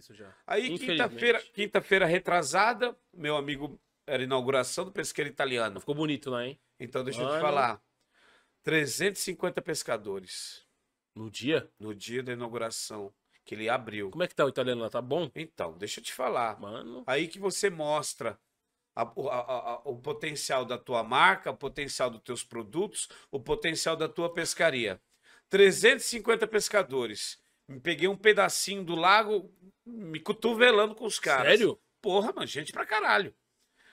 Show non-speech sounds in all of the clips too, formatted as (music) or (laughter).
disso já. Aí, quinta-feira, quinta-feira retrasada, meu amigo, era inauguração do pesqueiro italiano. Ficou bonito lá, hein? Então, deixa Mano. eu te falar. 350 pescadores. No dia? No dia da inauguração, que ele abriu. Como é que tá o italiano lá? Tá bom? Então, deixa eu te falar. Mano. Aí que você mostra a, a, a, o potencial da tua marca, o potencial dos teus produtos, o potencial da tua pescaria. 350 pescadores. Me peguei um pedacinho do lago, me cotovelando com os caras. Sério? Porra, mano, gente pra caralho.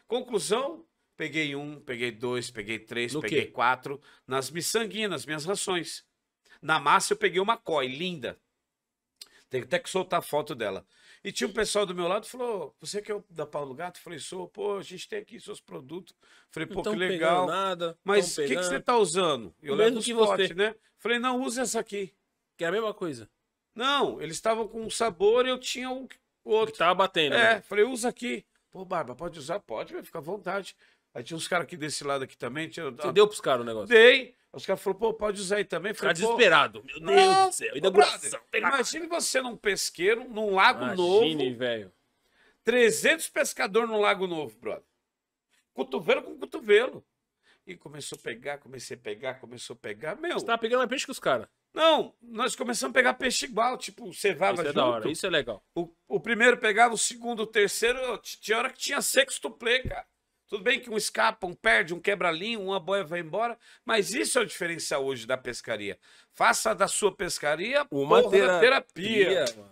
Conclusão, peguei um, peguei dois, peguei três, no peguei quê? quatro. Nas miçanguinhas, nas minhas rações. Na massa eu peguei uma coi, linda. Tem até que soltar a foto dela. E tinha um pessoal do meu lado falou: Você que é o da Paulo Gato? Eu falei: Sou, pô, a gente tem aqui seus produtos. Eu falei: Pô, que então, legal. Nada, Mas o que, que, você tá usando? Eu levo o spot, você. né? Eu falei: Não, usa essa aqui. Que é a mesma coisa. Não, eles estavam com um sabor e eu tinha o outro. Que tava batendo. É, né? falei, usa aqui. Pô, Barba, pode usar? Pode, vai ficar à vontade. Aí tinha uns caras aqui desse lado aqui também. Tinha... Você deu pros caras o negócio? Dei. Os caras falaram, pô, pode usar aí também. Falei, cara desesperado. Meu Deus não, do céu. Imagine você num pesqueiro, num lago Imagine, novo. Imagine, velho. 300 pescadores num lago novo, brother. Cotovelo com cotovelo. E começou a pegar, comecei a pegar, começou a pegar. Meu. Você tava pegando mais peixe que os caras. Não, nós começamos a pegar peixe igual, tipo, cevava isso é junto. Hora, isso é legal. O, o, primeiro pegava, o segundo, o terceiro, tinha hora que tinha sexto play, cara. Tudo bem que um escapa, um perde, um quebra-linho, uma boia vai embora, mas isso é o diferencial hoje da pescaria. Faça da sua pescaria uma porra, terapia. terapia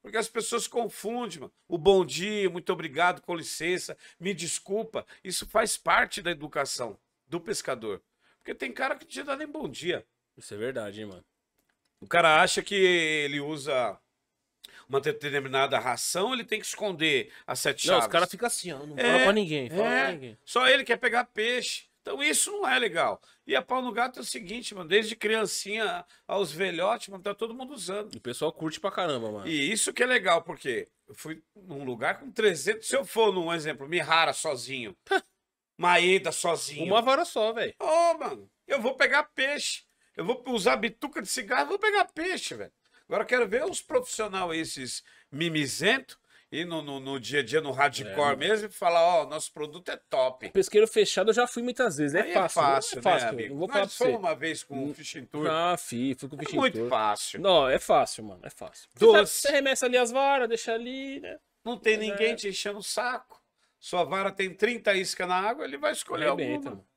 porque as pessoas confundem, mano. O bom dia, muito obrigado, com licença, me desculpa. Isso faz parte da educação do pescador. Porque tem cara que não te dá nem bom dia. Isso é verdade, hein, mano. O cara acha que ele usa uma determinada ração, ele tem que esconder as sete não, os caras ficam assim, ó, não é, fala pra ninguém, fala é, pra ninguém. Só ele quer pegar peixe. Então isso não é legal. E a pau no gato é o seguinte, mano, desde criancinha aos velhotes, mano, tá todo mundo usando. O pessoal curte pra caramba, mano. E isso que é legal, porque eu fui num lugar com 300, se eu for num exemplo, Mihara sozinho, (laughs) Maeda sozinho. Uma vara só, velho. Ô, oh, mano, eu vou pegar peixe. Eu vou usar bituca de cigarro, vou pegar peixe, velho. Agora quero ver os profissionais, esses mimizentos, ir no, no, no, dia a dia, no hardcore é. mesmo, e falar, ó, oh, nosso produto é top. Pesqueiro fechado eu já fui muitas vezes, é, fácil, é fácil. É fácil, né, é né amigo? Eu vou falar Nós foi uma vez com o hum. Fishing Tour. Ah, fui, fui com o Fishing é muito Tour. fácil. Não, é fácil, mano, é fácil. Doce. Você, remessa ali as varas, deixa ali, né? Não tem ninguém é. te enchendo o saco. Sua vara tem 30 isca na água, ele vai escolher Arrebenta, alguma. Mano.